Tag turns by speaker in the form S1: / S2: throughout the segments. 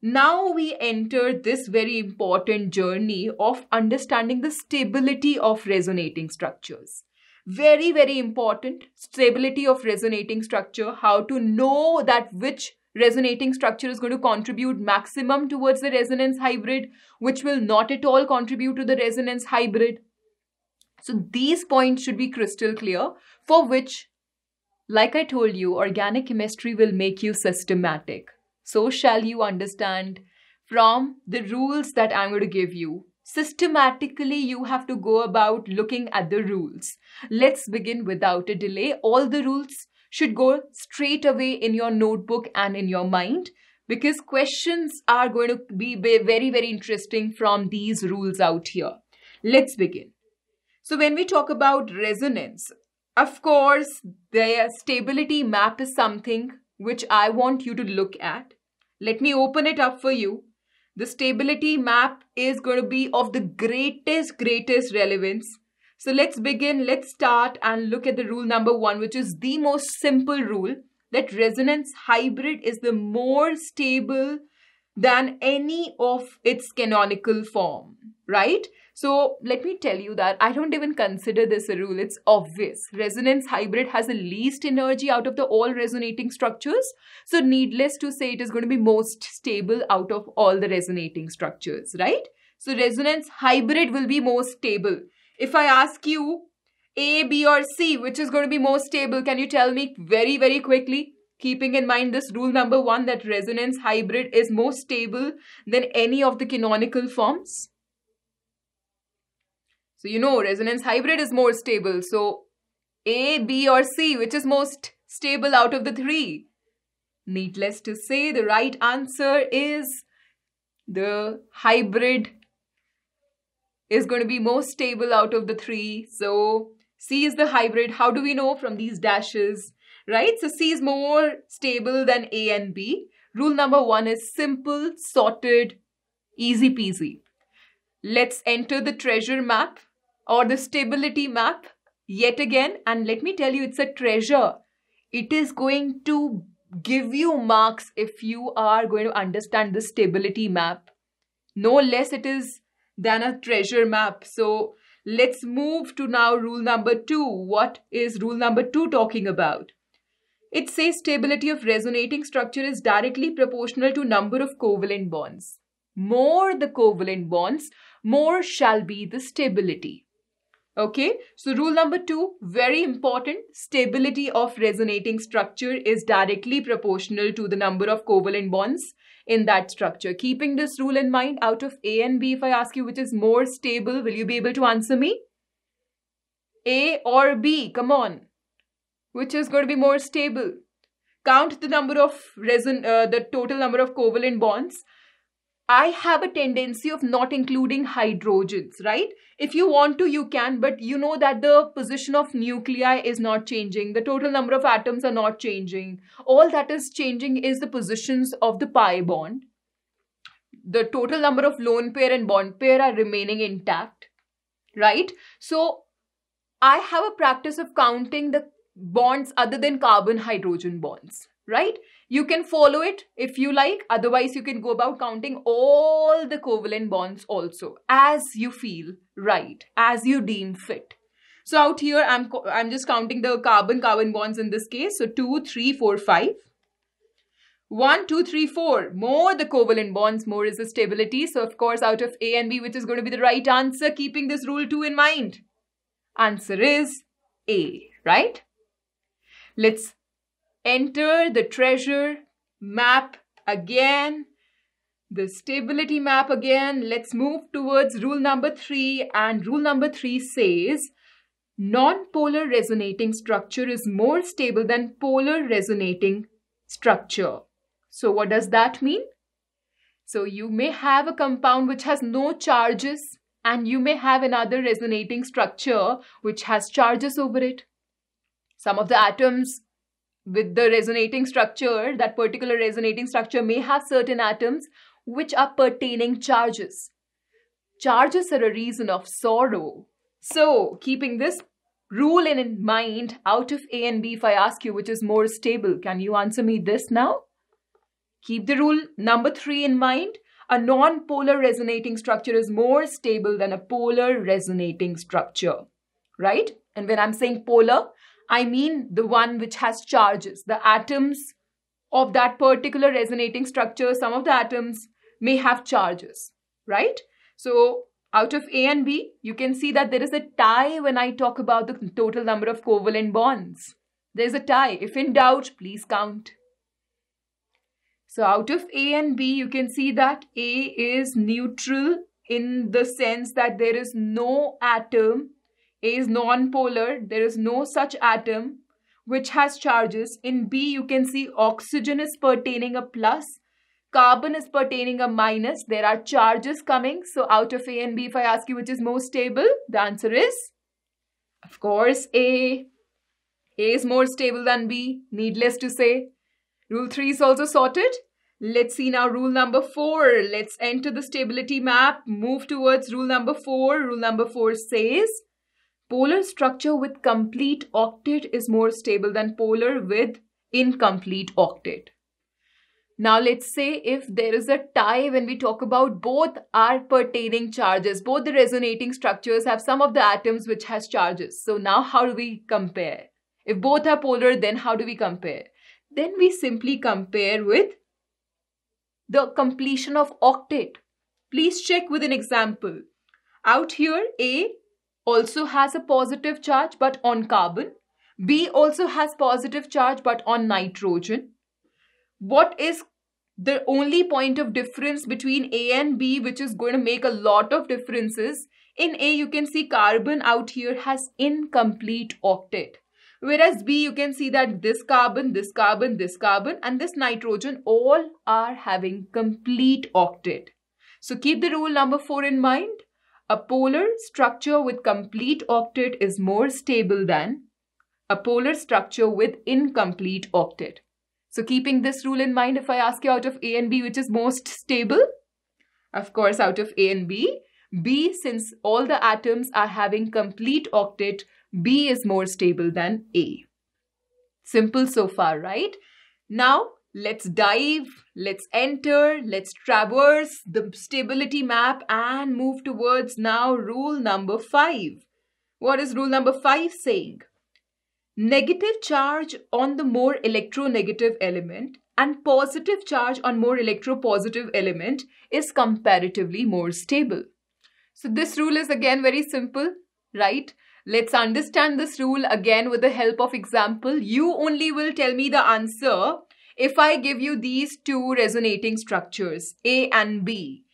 S1: Now we enter this very important journey of understanding the stability of resonating structures. Very, very important stability of resonating structure, how to know that which resonating structure is going to contribute maximum towards the resonance hybrid, which will not at all contribute to the resonance hybrid. So these points should be crystal clear for which, like I told you, organic chemistry will make you systematic so shall you understand from the rules that I'm going to give you. Systematically, you have to go about looking at the rules. Let's begin without a delay. All the rules should go straight away in your notebook and in your mind because questions are going to be very, very interesting from these rules out here. Let's begin. So, when we talk about resonance, of course, the stability map is something which I want you to look at. Let me open it up for you. The stability map is going to be of the greatest, greatest relevance. So let's begin, let's start and look at the rule number one, which is the most simple rule that resonance hybrid is the more stable than any of its canonical form, right? So let me tell you that I don't even consider this a rule. It's obvious. Resonance hybrid has the least energy out of the all resonating structures. So needless to say, it is going to be most stable out of all the resonating structures, right? So resonance hybrid will be more stable. If I ask you A, B or C, which is going to be more stable, can you tell me very, very quickly? Keeping in mind this rule number one that resonance hybrid is more stable than any of the canonical forms. So you know resonance hybrid is more stable. So A, B or C, which is most stable out of the three? Needless to say, the right answer is the hybrid is going to be most stable out of the three. So C is the hybrid. How do we know from these dashes, right? So C is more stable than A and B. Rule number one is simple, sorted, easy peasy. Let's enter the treasure map or the stability map yet again. And let me tell you, it's a treasure. It is going to give you marks if you are going to understand the stability map. No less it is than a treasure map. So let's move to now rule number two. What is rule number two talking about? It says stability of resonating structure is directly proportional to number of covalent bonds. More the covalent bonds, more shall be the stability. Okay, so rule number two, very important, stability of resonating structure is directly proportional to the number of covalent bonds in that structure. Keeping this rule in mind, out of A and B, if I ask you which is more stable, will you be able to answer me? A or B, come on. Which is going to be more stable? Count the number of reson, uh, the total number of covalent bonds I have a tendency of not including hydrogens, right? If you want to, you can, but you know that the position of nuclei is not changing. The total number of atoms are not changing. All that is changing is the positions of the pi bond. The total number of lone pair and bond pair are remaining intact, right? So I have a practice of counting the bonds other than carbon hydrogen bonds, right? You can follow it if you like. Otherwise, you can go about counting all the covalent bonds also as you feel right, as you deem fit. So out here, I'm, I'm just counting the carbon-carbon bonds in this case. So 2, 3, 4, 5. 1, 2, 3, 4. More the covalent bonds, more is the stability. So of course, out of A and B, which is going to be the right answer, keeping this rule 2 in mind? Answer is A, right? Let's enter the treasure map again, the stability map again. Let's move towards rule number three. And rule number three says, non-polar resonating structure is more stable than polar resonating structure. So what does that mean? So you may have a compound which has no charges and you may have another resonating structure which has charges over it. Some of the atoms with the resonating structure, that particular resonating structure may have certain atoms which are pertaining charges. Charges are a reason of sorrow. So, keeping this rule in mind, out of A and B, if I ask you which is more stable, can you answer me this now? Keep the rule number three in mind. A non-polar resonating structure is more stable than a polar resonating structure, right? And when I'm saying polar, I mean the one which has charges. The atoms of that particular resonating structure, some of the atoms may have charges, right? So out of A and B, you can see that there is a tie when I talk about the total number of covalent bonds. There's a tie. If in doubt, please count. So out of A and B, you can see that A is neutral in the sense that there is no atom a is non-polar. There is no such atom which has charges. In B, you can see oxygen is pertaining a plus. Carbon is pertaining a minus. There are charges coming. So out of A and B, if I ask you which is more stable, the answer is, of course, A. A is more stable than B, needless to say. Rule 3 is also sorted. Let's see now rule number 4. Let's enter the stability map, move towards rule number 4. Rule number 4 says Polar structure with complete octet is more stable than polar with incomplete octet. Now let's say if there is a tie when we talk about both are pertaining charges, both the resonating structures have some of the atoms which has charges. So now how do we compare? If both are polar, then how do we compare? Then we simply compare with the completion of octet. Please check with an example. Out here, A also has a positive charge but on carbon. B also has positive charge but on nitrogen. What is the only point of difference between A and B which is going to make a lot of differences? In A you can see carbon out here has incomplete octet. Whereas B you can see that this carbon, this carbon, this carbon and this nitrogen all are having complete octet. So keep the rule number 4 in mind. A polar structure with complete octet is more stable than a polar structure with incomplete octet. So keeping this rule in mind, if I ask you out of A and B, which is most stable? Of course, out of A and B. B, since all the atoms are having complete octet, B is more stable than A. Simple so far, right? Now, Let's dive, let's enter, let's traverse the stability map and move towards now rule number five. What is rule number five saying? Negative charge on the more electronegative element and positive charge on more electropositive element is comparatively more stable. So this rule is again very simple, right? Let's understand this rule again with the help of example. You only will tell me the answer if I give you these two resonating structures, A and B,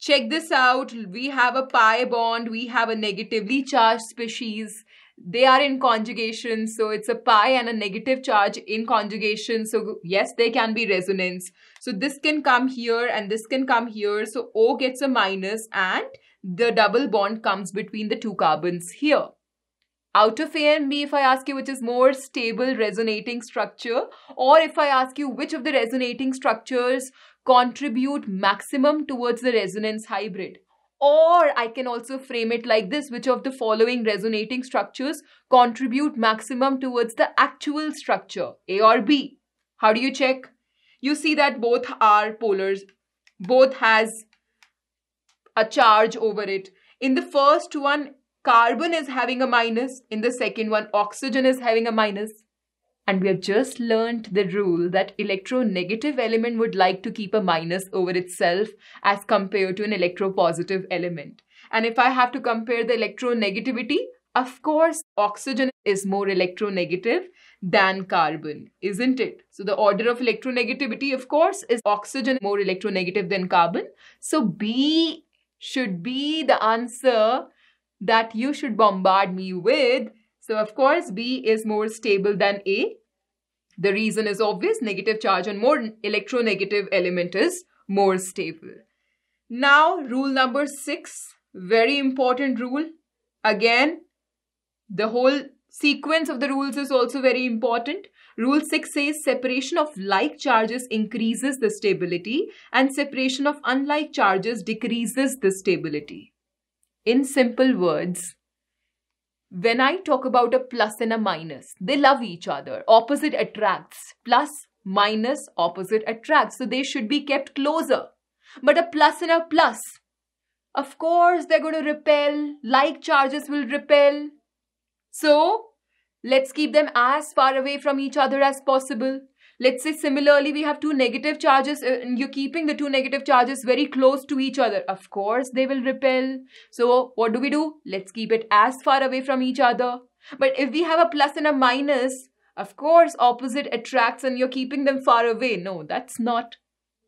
S1: check this out. We have a pi bond, we have a negatively charged species. They are in conjugation, so it's a pi and a negative charge in conjugation. So, yes, there can be resonance. So, this can come here and this can come here. So, O gets a minus and the double bond comes between the two carbons here out of A and B, if I ask you which is more stable resonating structure, or if I ask you which of the resonating structures contribute maximum towards the resonance hybrid. Or I can also frame it like this, which of the following resonating structures contribute maximum towards the actual structure, A or B. How do you check? You see that both are polars, both has a charge over it. In the first one, Carbon is having a minus. In the second one, oxygen is having a minus. And we have just learnt the rule that electronegative element would like to keep a minus over itself as compared to an electropositive element. And if I have to compare the electronegativity, of course, oxygen is more electronegative than carbon, isn't it? So the order of electronegativity, of course, is oxygen more electronegative than carbon. So B should be the answer that you should bombard me with. So of course, B is more stable than A. The reason is obvious. Negative charge on more electronegative element is more stable. Now, rule number six, very important rule. Again, the whole sequence of the rules is also very important. Rule 6 says separation of like charges increases the stability and separation of unlike charges decreases the stability in simple words, when I talk about a plus and a minus, they love each other. Opposite attracts. Plus, minus, opposite attracts. So they should be kept closer. But a plus and a plus, of course, they're going to repel. Like charges will repel. So, let's keep them as far away from each other as possible. Let's say similarly, we have two negative charges uh, and you're keeping the two negative charges very close to each other. Of course, they will repel. So what do we do? Let's keep it as far away from each other. But if we have a plus and a minus, of course, opposite attracts and you're keeping them far away. No, that's not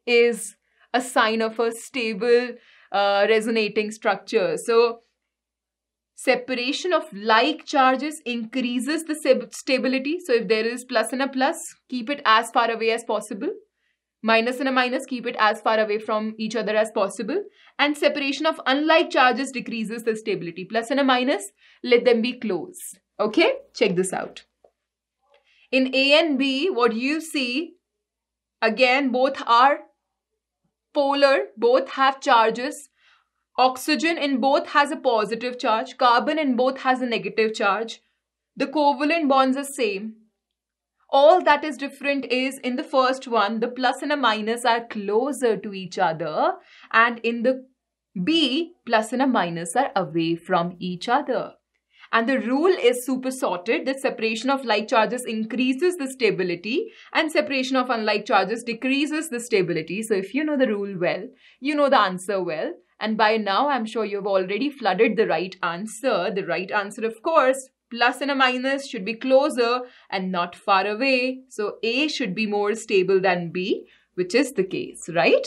S1: is a sign of a stable uh, resonating structure. So separation of like charges increases the stability. So if there is plus and a plus, keep it as far away as possible. Minus and a minus, keep it as far away from each other as possible. And separation of unlike charges decreases the stability. Plus and a minus, let them be close. Okay, check this out. In A and B, what you see, again, both are polar, both have charges Oxygen in both has a positive charge, carbon in both has a negative charge. The covalent bonds are same. All that is different is in the first one, the plus and a minus are closer to each other and in the B, plus and a minus are away from each other. And the rule is super sorted that separation of like charges increases the stability and separation of unlike charges decreases the stability. So if you know the rule well, you know the answer well. And by now, I'm sure you've already flooded the right answer. The right answer, of course, plus and a minus should be closer and not far away. So A should be more stable than B, which is the case, right?